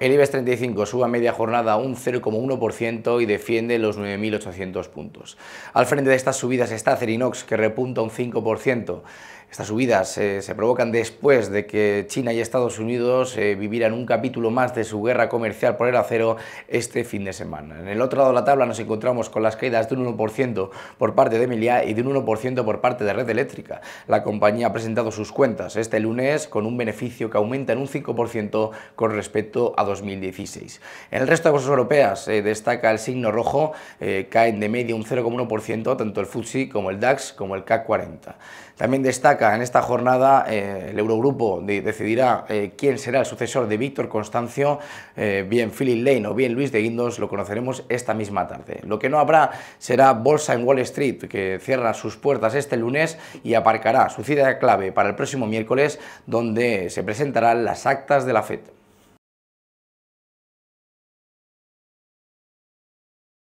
El IBEX 35 sube a media jornada un 0,1% y defiende los 9.800 puntos. Al frente de estas subidas está Cerinox, que repunta un 5%. Estas subidas eh, se provocan después de que China y Estados Unidos eh, vivieran un capítulo más de su guerra comercial por el acero este fin de semana. En el otro lado de la tabla nos encontramos con las caídas de un 1% por parte de Emilia y de un 1% por parte de Red Eléctrica. La compañía ha presentado sus cuentas este lunes con un beneficio que aumenta en un 5% con respecto a 2016. En el resto de bolsas europeas eh, destaca el signo rojo, caen de media un 0,1% tanto el FTSE como el DAX como el CAC 40. También destaca en esta jornada, eh, el Eurogrupo decidirá eh, quién será el sucesor de Víctor Constancio, eh, bien Philip Lane o bien Luis de Guindos, lo conoceremos esta misma tarde. Lo que no habrá será Bolsa en Wall Street, que cierra sus puertas este lunes y aparcará su cita clave para el próximo miércoles, donde se presentarán las actas de la FED.